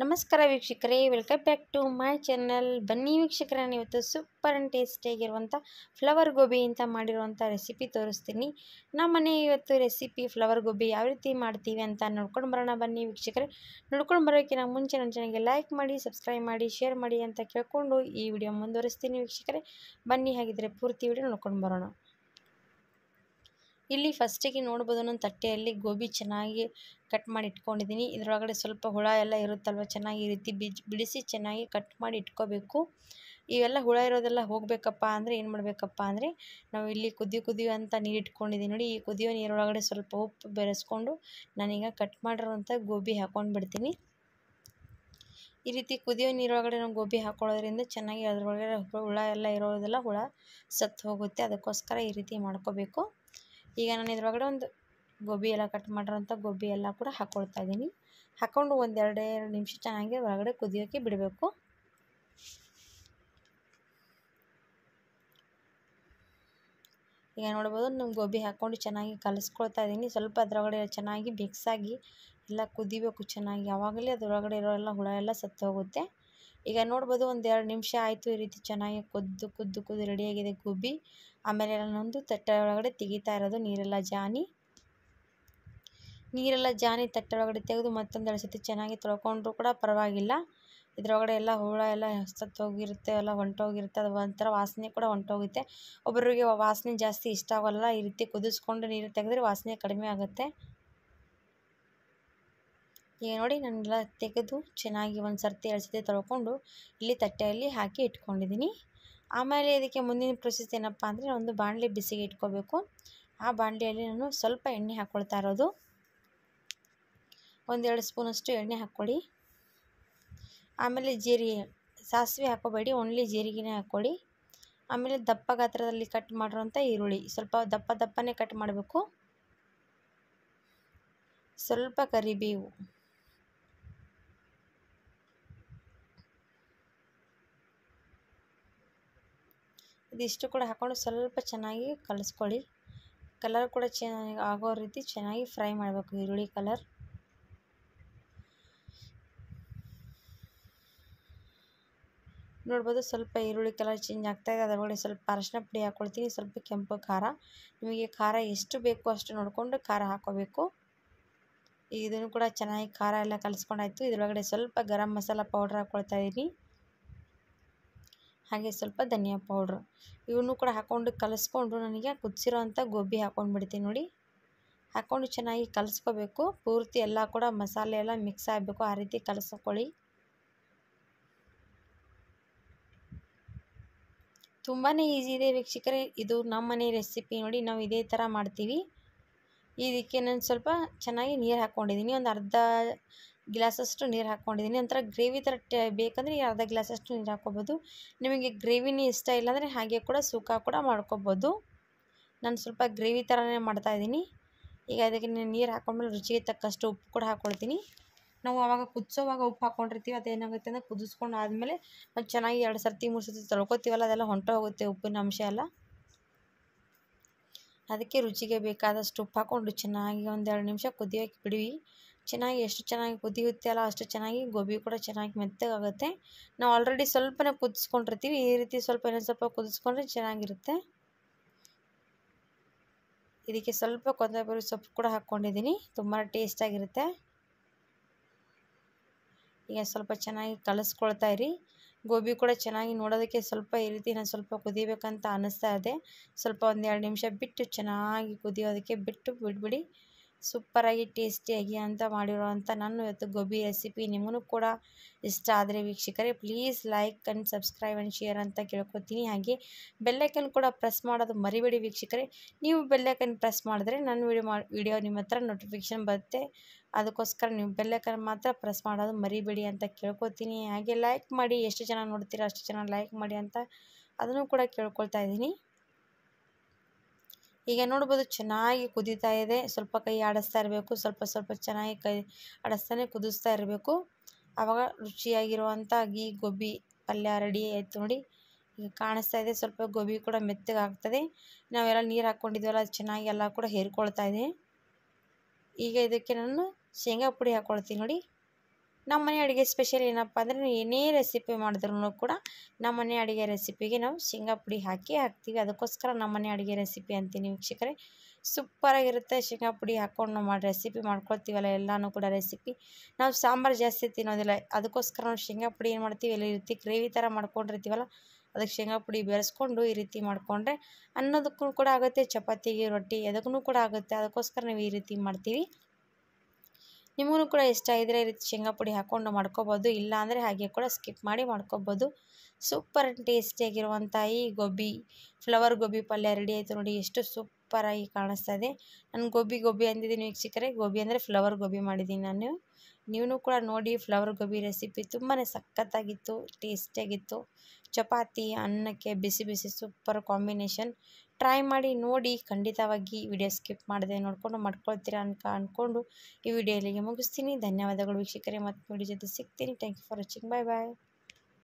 ನಮಸ್ಕಾರ ವೀಕ್ಷಕರೇ welcome back to my channel ಬನ್ನಿ ವೀಕ್ಷಕರ ಇವತ್ತು ಸೂಪರ್ ಆ್ಯಂಡ್ ಟೇಸ್ಟಿಯಾಗಿರುವಂಥ ಫ್ಲವರ್ ಗೋಬಿ ಅಂತ ಮಾಡಿರುವಂಥ ರೆಸಿಪಿ ತೋರಿಸ್ತೀನಿ ನಮ್ಮನೆ ಇವತ್ತು ರೆಸಿಪಿ ಫ್ಲವರ್ ಗೋಬಿ ಯಾವ ರೀತಿ ಮಾಡ್ತೀವಿ ಅಂತ ನೋಡ್ಕೊಂಡು ಬರೋಣ ಬನ್ನಿ ವೀಕ್ಷಕರೇ ನೋಡ್ಕೊಂಡು ಬರೋಕ್ಕೆ ನಾವು ಮುಂಚೆ ನನ್ನ ಚೆನ್ನಾಗಿ ಲೈಕ್ ಮಾಡಿ ಸಬ್ಸ್ಕ್ರೈಬ್ ಮಾಡಿ ಶೇರ್ ಮಾಡಿ ಅಂತ ಕೇಳಿಕೊಂಡು ಈ ವಿಡಿಯೋ ಮುಂದುವರಿಸ್ತೀನಿ ವೀಕ್ಷಕರೇ ಬನ್ನಿ ಹಾಗಿದ್ದರೆ ಪೂರ್ತಿ ವಿಡಿಯೋ ನೋಡ್ಕೊಂಡು ಬರೋಣ ಇಲ್ಲಿ ಫಸ್ಟಿಗೆ ನೋಡ್ಬೋದು ನನ್ನ ತಟ್ಟೆಯಲ್ಲಿ ಗೋಬಿ ಚೆನ್ನಾಗಿ ಕಟ್ ಮಾಡಿ ಇಟ್ಕೊಂಡಿದ್ದೀನಿ ಇದರೊಳಗಡೆ ಸ್ವಲ್ಪ ಹುಳ ಎಲ್ಲ ಇರುತ್ತಲ್ವ ಚೆನ್ನಾಗಿ ಈ ರೀತಿ ಬಿಡಿಸಿ ಚೆನ್ನಾಗಿ ಕಟ್ ಮಾಡಿ ಇಟ್ಕೋಬೇಕು ಇವೆಲ್ಲ ಹುಳ ಇರೋದೆಲ್ಲ ಹೋಗಬೇಕಪ್ಪ ಅಂದರೆ ಏನು ಮಾಡಬೇಕಪ್ಪ ಅಂದರೆ ನಾವು ಇಲ್ಲಿ ಕುದಿ ಕುದಿಯೋ ಅಂತ ನೀರು ಇಟ್ಕೊಂಡಿದ್ದೀನಿ ನೋಡಿ ಈ ಕುದಿಯೋ ನೀರೊಳಗಡೆ ಸ್ವಲ್ಪ ಉಪ್ಪು ಬೆರೆಸ್ಕೊಂಡು ನಾನೀಗ ಕಟ್ ಮಾಡಿರೋಂಥ ಗೋಬಿ ಹಾಕೊಂಡು ಬಿಡ್ತೀನಿ ಈ ರೀತಿ ಕುದಿಯೋ ನೀರೊಳಗಡೆ ನಾವು ಗೋಬಿ ಹಾಕ್ಕೊಳ್ಳೋದ್ರಿಂದ ಚೆನ್ನಾಗಿ ಅದರೊಳಗಡೆ ಹುಳ ಎಲ್ಲ ಇರೋದೆಲ್ಲ ಹುಳ ಸತ್ತು ಹೋಗುತ್ತೆ ಅದಕ್ಕೋಸ್ಕರ ಈ ರೀತಿ ಮಾಡ್ಕೋಬೇಕು ಈಗ ನಾನು ಇದ್ರೊಳಗಡೆ ಒಂದು ಗೋಬಿ ಎಲ್ಲ ಕಟ್ ಮಾಡಿರೋಂಥ ಗೋಬಿ ಎಲ್ಲ ಕೂಡ ಹಾಕ್ಕೊಳ್ತಾ ಇದ್ದೀನಿ ಹಾಕ್ಕೊಂಡು ಒಂದೆರಡು ಎರಡು ನಿಮಿಷ ಚೆನ್ನಾಗಿ ಒಳಗಡೆ ಕುದಿಯೋಕ್ಕೆ ಬಿಡಬೇಕು ಈಗ ನೋಡ್ಬೋದು ನಮ್ಮ ಗೋಬಿ ಹಾಕ್ಕೊಂಡು ಚೆನ್ನಾಗಿ ಕಲಿಸ್ಕೊಳ್ತಾ ಇದ್ದೀನಿ ಸ್ವಲ್ಪ ಅದರೊಳಗಡೆ ಚೆನ್ನಾಗಿ ಮಿಕ್ಸಾಗಿ ಎಲ್ಲ ಕುದಿಬೇಕು ಚೆನ್ನಾಗಿ ಯಾವಾಗಲೇ ಅದರೊಳಗಡೆ ಇರೋ ಎಲ್ಲ ಹುಳ ಎಲ್ಲ ಸತ್ತೋಗುತ್ತೆ ಈಗ ನೋಡ್ಬೋದು ಒಂದು ಎರಡು ನಿಮಿಷ ಆಯಿತು ಈ ರೀತಿ ಚೆನ್ನಾಗಿ ಕುದ್ದು ಕುದ್ದು ಕುದ್ದು ರೆಡಿಯಾಗಿದೆ ಗೋಬಿ ಆಮೇಲೆ ನಾನೊಂದು ತಟ್ಟೆ ಒಳಗಡೆ ತೆಗಿತಾ ಇರೋದು ನೀರೆಲ್ಲ ಜಾನಿ ನೀರೆಲ್ಲ ಜಾನಿ ತಟ್ಟೆ ಒಳಗಡೆ ತೆಗೆದು ಮತ್ತೊಂದೆರಡು ಸತಿ ಚೆನ್ನಾಗಿ ತೊಳ್ಕೊಂಡ್ರೂ ಕೂಡ ಪರವಾಗಿಲ್ಲ ಇದ್ರೊಳಗಡೆ ಎಲ್ಲ ಹುಳ ಎಲ್ಲ ಸತ್ತು ಎಲ್ಲ ಹೊಂಟೋಗಿರುತ್ತೆ ಅದು ಒಂಥರ ವಾಸನೆ ಕೂಡ ಹೊಂಟೋಗುತ್ತೆ ಒಬ್ಬರಿಗೆ ವಾಸನೆ ಜಾಸ್ತಿ ಇಷ್ಟ ಆಗೋಲ್ಲ ಈ ರೀತಿ ಕುದಿಸ್ಕೊಂಡು ನೀರು ತೆಗೆದ್ರೆ ವಾಸನೆ ಕಡಿಮೆ ಆಗುತ್ತೆ ಈಗ ನೋಡಿ ನಾನೆಲ್ಲ ತೆಗೆದು ಚೆನ್ನಾಗಿ ಒಂದು ಸರ್ತಿ ಎರಡು ಸರ್ತಿ ತೊಳ್ಕೊಂಡು ಇಲ್ಲಿ ತಟ್ಟೆಯಲ್ಲಿ ಹಾಕಿ ಇಟ್ಕೊಂಡಿದ್ದೀನಿ ಆಮೇಲೆ ಇದಕ್ಕೆ ಮುಂದಿನ ಪ್ರೊಸೆಸ್ ಏನಪ್ಪ ಅಂದರೆ ಒಂದು ಬಾಣಲೆ ಬಿಸಿಗೆ ಇಟ್ಕೋಬೇಕು ಆ ಬಾಣಲಿಯಲ್ಲಿ ನಾನು ಸ್ವಲ್ಪ ಎಣ್ಣೆ ಹಾಕ್ಕೊಳ್ತಾ ಇರೋದು ಒಂದೆರಡು ಸ್ಪೂನಷ್ಟು ಎಣ್ಣೆ ಹಾಕ್ಕೊಳ್ಳಿ ಆಮೇಲೆ ಜೀರಿಗೆ ಸಾಸಿವೆ ಹಾಕೋಬೇಡಿ ಓನ್ಲಿ ಜೀರಿಗೆನೇ ಹಾಕ್ಕೊಳ್ಳಿ ಆಮೇಲೆ ದಪ್ಪ ಗಾತ್ರದಲ್ಲಿ ಕಟ್ ಮಾಡಿರೋಂಥ ಈರುಳ್ಳಿ ಸ್ವಲ್ಪ ದಪ್ಪ ದಪ್ಪನೇ ಕಟ್ ಮಾಡಬೇಕು ಸ್ವಲ್ಪ ಕರಿಬೇವು ಇದಿಷ್ಟು ಕೂಡ ಹಾಕ್ಕೊಂಡು ಸ್ವಲ್ಪ ಚೆನ್ನಾಗಿ ಕಲಿಸ್ಕೊಳ್ಳಿ ಕಲರ್ ಕೂಡ ಚೆನ್ನಾಗಿ ಆಗೋ ರೀತಿ ಚೆನ್ನಾಗಿ ಫ್ರೈ ಮಾಡಬೇಕು ಈರುಳ್ಳಿ ಕಲರ್ ನೋಡ್ಬೋದು ಸ್ವಲ್ಪ ಈರುಳ್ಳಿ ಕಲರ್ ಚೇಂಜ್ ಆಗ್ತಾಯಿದೆ ಅದರೊಳಗೆ ಸ್ವಲ್ಪ ಅರಶಿನ ಪುಡಿ ಹಾಕ್ಕೊಳ್ತೀನಿ ಸ್ವಲ್ಪ ಕೆಂಪು ಖಾರ ನಿಮಗೆ ಖಾರ ಎಷ್ಟು ಬೇಕು ಅಷ್ಟು ನೋಡಿಕೊಂಡು ಖಾರ ಹಾಕೋಬೇಕು ಇದನ್ನು ಕೂಡ ಚೆನ್ನಾಗಿ ಖಾರ ಎಲ್ಲ ಕಲಿಸ್ಕೊಂಡಾಯಿತು ಇದರೊಳಗಡೆ ಸ್ವಲ್ಪ ಗರಂ ಮಸಾಲ ಪೌಡ್ರ್ ಹಾಕ್ಕೊಳ್ತಾ ಇದ್ದೀನಿ ಹಾಗೆ ಸ್ವಲ್ಪ ಧನಿಯಾ ಪೌಡ್ರು ಇವನ್ನೂ ಕೂಡ ಹಾಕ್ಕೊಂಡು ಕಲಿಸ್ಕೊಂಡು ನನಗೆ ಕುದಿಸಿರೋ ಅಂಥ ಗೋಬಿ ಹಾಕ್ಕೊಂಡು ಬಿಡ್ತೀನಿ ನೋಡಿ ಹಾಕ್ಕೊಂಡು ಚೆನ್ನಾಗಿ ಕಲಿಸ್ಕೋಬೇಕು ಪೂರ್ತಿ ಎಲ್ಲ ಕೂಡ ಮಸಾಲೆ ಎಲ್ಲ ಮಿಕ್ಸ್ ಆಗಬೇಕು ಆ ರೀತಿ ಕಲಿಸ್ಕೊಳ್ಳಿ ತುಂಬಾ ಈಸಿ ಇದೆ ವೀಕ್ಷಕರೇ ಇದು ನಮ್ಮ ಮನೆ ರೆಸಿಪಿ ನೋಡಿ ನಾವು ಇದೇ ಥರ ಮಾಡ್ತೀವಿ ಇದಕ್ಕೆ ನಾನು ಸ್ವಲ್ಪ ಚೆನ್ನಾಗಿ ನೀರು ಹಾಕ್ಕೊಂಡಿದ್ದೀನಿ ಒಂದು ಅರ್ಧ ಗ್ಲಾಸಷ್ಟು ನೀರು ಹಾಕ್ಕೊಂಡಿದ್ದೀನಿ ಒಂಥರ ಗ್ರೇವಿ ಥರ ಟ ಬೇಕಂದರೆ ಅರ್ಧ ಗ್ಲಾಸಷ್ಟು ನೀರು ಹಾಕ್ಕೊಬೋದು ನಿಮಗೆ ಗ್ರೇವಿನೇ ಇಷ್ಟ ಇಲ್ಲಾಂದರೆ ಹಾಗೆ ಕೂಡ ಸುಕ್ಕ ಕೂಡ ಮಾಡ್ಕೋಬೋದು ನಾನು ಸ್ವಲ್ಪ ಗ್ರೇವಿ ಥರನೇ ಮಾಡ್ತಾಯಿದ್ದೀನಿ ಈಗ ಅದಕ್ಕೆ ನೀರು ಹಾಕೊಂಡ್ಮೇಲೆ ರುಚಿಗೆ ತಕ್ಕಷ್ಟು ಉಪ್ಪು ಕೂಡ ಹಾಕ್ಕೊಳ್ತೀನಿ ನಾವು ಆವಾಗ ಕುದಿಸೋವಾಗ ಉಪ್ಪು ಹಾಕ್ಕೊಂಡಿರ್ತೀವಿ ಅದೇನಾಗುತ್ತೆ ಅಂದರೆ ಕುದಿಸ್ಕೊಂಡು ಆದಮೇಲೆ ಮತ್ತು ಚೆನ್ನಾಗಿ ಎರಡು ಸರ್ತಿ ಮೂರು ಸರ್ತಿ ತೊಳ್ಕೊತೀವಲ್ಲ ಅದೆಲ್ಲ ಹೊಂಟೋಗುತ್ತೆ ಉಪ್ಪಿನ ಅಂಶ ಎಲ್ಲ ಅದಕ್ಕೆ ರುಚಿಗೆ ಬೇಕಾದಷ್ಟು ಉಪ್ಪು ಹಾಕ್ಕೊಂಡು ಚೆನ್ನಾಗಿ ಒಂದೆರಡು ನಿಮಿಷ ಕುದಿಯೋಕ್ಕೆ ಬಿಡಿ ಚೆನ್ನಾಗಿ ಎಷ್ಟು ಚೆನ್ನಾಗಿ ಕುದಿಯುತ್ತೆ ಅಲ್ಲ ಅಷ್ಟು ಚೆನ್ನಾಗಿ ಗೋಬಿ ಕೂಡ ಚೆನ್ನಾಗಿ ಮೆತ್ತಗಾಗುತ್ತೆ ನಾವು ಆಲ್ರೆಡಿ ಸ್ವಲ್ಪನೇ ಕುದಿಸ್ಕೊಂಡಿರ್ತೀವಿ ಈ ರೀತಿ ಸ್ವಲ್ಪ ಇನ್ನೊಂದು ಸ್ವಲ್ಪ ಕುದಿಸ್ಕೊಂಡ್ರೆ ಚೆನ್ನಾಗಿರುತ್ತೆ ಇದಕ್ಕೆ ಸ್ವಲ್ಪ ಕೊತ್ತಂಬರಿ ಸೊಪ್ಪು ಕೂಡ ಹಾಕ್ಕೊಂಡಿದ್ದೀನಿ ತುಂಬ ಟೇಸ್ಟಾಗಿರುತ್ತೆ ಈಗ ಸ್ವಲ್ಪ ಚೆನ್ನಾಗಿ ಕಲಿಸ್ಕೊಳ್ತಾ ಇರಿ ಗೋಬಿ ಕೂಡ ಚೆನ್ನಾಗಿ ನೋಡೋದಕ್ಕೆ ಸ್ವಲ್ಪ ಈ ರೀತಿ ನಾನು ಸ್ವಲ್ಪ ಕುದಿಬೇಕಂತ ಅನ್ನಿಸ್ತಾ ಇದೆ ಸ್ವಲ್ಪ ಒಂದೆರಡು ನಿಮಿಷ ಬಿಟ್ಟು ಚೆನ್ನಾಗಿ ಕುದಿಯೋದಕ್ಕೆ ಬಿಟ್ಟು ಬಿಟ್ಬಿಡಿ ಸೂಪ್ಪರಾಗಿ ಟೇಸ್ಟಿಯಾಗಿ ಅಂತ ಮಾಡಿರೋವಂಥ ನಾನು ಇವತ್ತು ಗೋಬಿ ರೆಸಿಪಿ ನಿಮಗೂ ಕೂಡ ಇಷ್ಟ ಆದರೆ ವೀಕ್ಷಕರೇ please like and subscribe and share ಅಂತ ಕೇಳ್ಕೊತೀನಿ ಹಾಗೆ ಬೆಲ್ಲೈಕನ್ ಕೂಡ ಪ್ರೆಸ್ ಮಾಡೋದು ಮರಿಬೇಡಿ ವೀಕ್ಷಕರೇ ನೀವು ಬೆಲ್ಲೈಕನ್ ಪ್ರೆಸ್ ಮಾಡಿದ್ರೆ ನನ್ನ ವಿಡಿಯೋ ಮಾಡಿ ವಿಡಿಯೋ ನಿಮ್ಮ ಹತ್ರ ನೋಟಿಫಿಕೇಷನ್ ಬರುತ್ತೆ ಅದಕ್ಕೋಸ್ಕರ ನೀವು ಬೆಲ್ಲೈಕನ್ ಮಾತ್ರ ಪ್ರೆಸ್ ಮಾಡೋದು ಮರಿಬೇಡಿ ಅಂತ ಕೇಳ್ಕೊತೀನಿ ಹಾಗೆ ಲೈಕ್ ಮಾಡಿ ಎಷ್ಟು ಜನ ನೋಡ್ತೀರಾ ಅಷ್ಟು ಜನ ಲೈಕ್ ಮಾಡಿ ಅಂತ ಅದನ್ನು ಕೂಡ ಕೇಳ್ಕೊಳ್ತಾ ಇದ್ದೀನಿ ಈಗ ನೋಡ್ಬೋದು ಚೆನ್ನಾಗಿ ಕುದೀತಾ ಇದೆ ಸ್ವಲ್ಪ ಕೈ ಆಡಿಸ್ತಾ ಇರಬೇಕು ಸ್ವಲ್ಪ ಸ್ವಲ್ಪ ಚೆನ್ನಾಗಿ ಕೈ ಆಡಿಸ್ತಾನೆ ಕುದಿಸ್ತಾ ಇರಬೇಕು ಆವಾಗ ರುಚಿಯಾಗಿರುವಂಥ ಗೀ ಗೋಬಿ ಪಲ್ಯ ರೆಡಿ ಆಯಿತು ನೋಡಿ ಈಗ ಕಾಣಿಸ್ತಾ ಇದೆ ಸ್ವಲ್ಪ ಗೋಬಿ ಕೂಡ ಮೆತ್ತಗೆ ಆಗ್ತದೆ ನಾವೆಲ್ಲ ನೀರು ಹಾಕ್ಕೊಂಡಿದ್ದೀವಲ್ಲ ಅದು ಚೆನ್ನಾಗಿ ಎಲ್ಲ ಕೂಡ ಹೇರ್ಕೊಳ್ತಾ ಇದೆ ಈಗ ಇದಕ್ಕೆ ನಾನು ಶೇಂಗಾ ಪುಡಿ ಹಾಕ್ಕೊಳ್ತೀನಿ ನೋಡಿ ನಮ್ಮ ಮನೆ ಅಡುಗೆ ಸ್ಪೆಷಲ್ ಏನಪ್ಪ ಅಂದರೆ ಏನೇ ರೆಸಿಪಿ ಮಾಡಿದ್ರು ಕೂಡ ನಮ್ಮ ಮನೆ ಅಡುಗೆ ರೆಸಿಪಿಗೆ ನಾವು ಶೇಂಗಾ ಪುಡಿ ಹಾಕಿ ಹಾಕ್ತೀವಿ ಅದಕ್ಕೋಸ್ಕರ ನಮ್ಮ ಮನೆ ಅಡುಗೆ ರೆಸಿಪಿ ಅಂತೀನಿ ವೀಕ್ಷಕರೆ ಸೂಪರಾಗಿರುತ್ತೆ ಶೇಂಗಾ ಪುಡಿ ಹಾಕ್ಕೊಂಡು ನಾವು ಮಾಡಿ ರೆಸಿಪಿ ಮಾಡ್ಕೊಳ್ತೀವಲ್ಲ ಎಲ್ಲನೂ ಕೂಡ ರೆಸಿಪಿ ನಾವು ಸಾಂಬಾರು ಜಾಸ್ತಿ ತಿನ್ನೋದಿಲ್ಲ ಅದಕ್ಕೋಸ್ಕರ ನಾವು ಶೇಂಗಾ ಪುಡಿ ಏನು ಮಾಡ್ತೀವಿ ಎಲ್ಲ ರೀತಿ ಗ್ರೇವಿ ಥರ ಮಾಡ್ಕೊಂಡಿರ್ತೀವಲ್ಲ ಅದಕ್ಕೆ ಶೇಂಗಾ ಪುಡಿ ಬೆರೆಸ್ಕೊಂಡು ಈ ರೀತಿ ಮಾಡಿಕೊಂಡ್ರೆ ಅನ್ನೋದಕ್ಕೂ ಕೂಡ ಆಗುತ್ತೆ ಚಪಾತಿಗೆ ರೊಟ್ಟಿ ಅದಕ್ಕೂ ಕೂಡ ಆಗುತ್ತೆ ಅದಕ್ಕೋಸ್ಕರ ನಾವು ಈ ರೀತಿ ಮಾಡ್ತೀವಿ ನಿಮಗೂ ಕೂಡ ಇಷ್ಟ ಇದ್ದರೆ ಈ ಶೇಂಗಾ ಪುಡಿ ಹಾಕ್ಕೊಂಡು ಮಾಡ್ಕೋಬೋದು ಇಲ್ಲಾಂದರೆ ಹಾಗೆ ಕೂಡ ಸ್ಕಿಪ್ ಮಾಡಿ ಮಾಡ್ಕೋಬೋದು ಸೂಪರ್ ಟೇಸ್ಟಿಯಾಗಿರುವಂಥ ಈ ಗೋಬಿ ಫ್ಲವರ್ ಗೋಬಿ ಪಲ್ಯ ರೆಡಿ ಆಯಿತು ನೋಡಿ ಎಷ್ಟು ಸೂಪ್ ಸೂಪರ್ ಆಗಿ ಕಾಣಿಸ್ತಾ ಇದೆ ನಾನು ಗೋಬಿ ಗೋಬಿ ಅಂದಿದ್ದೀನಿ ವೀಕ್ಷಕರೇ ಗೋಬಿ ಅಂದರೆ ಫ್ಲವರ್ ಗೋಬಿ ಮಾಡಿದ್ದೀನಿ ನಾನು ನೀವು ಕೂಡ ನೋಡಿ ಫ್ಲವರ್ ಗೋಬಿ ರೆಸಿಪಿ ತುಂಬಾ ಸಖತ್ತಾಗಿತ್ತು ಟೇಸ್ಟಿಯಾಗಿತ್ತು ಚಪಾತಿ ಅನ್ನಕ್ಕೆ ಬಿಸಿ ಬಿಸಿ ಸೂಪರ್ ಕಾಂಬಿನೇಷನ್ ಟ್ರೈ ಮಾಡಿ ನೋಡಿ ಖಂಡಿತವಾಗಿ ವಿಡಿಯೋ ಸ್ಕಿಪ್ ಮಾಡಿದೆ ನೋಡಿಕೊಂಡು ಮಾಡ್ಕೊಳ್ತೀರಾ ಅನ್ಕ ಅಂದ್ಕೊಂಡು ಈ ವಿಡಿಯೋ ಇಲ್ಲಿಗೆ ಮುಗಿಸ್ತೀನಿ ಧನ್ಯವಾದಗಳು ವೀಕ್ಷಕರೇ ಮತ್ತು ವಿಡಿಯೋ ಜೊತೆ ಸಿಗ್ತೀನಿ thank you for watching bye bye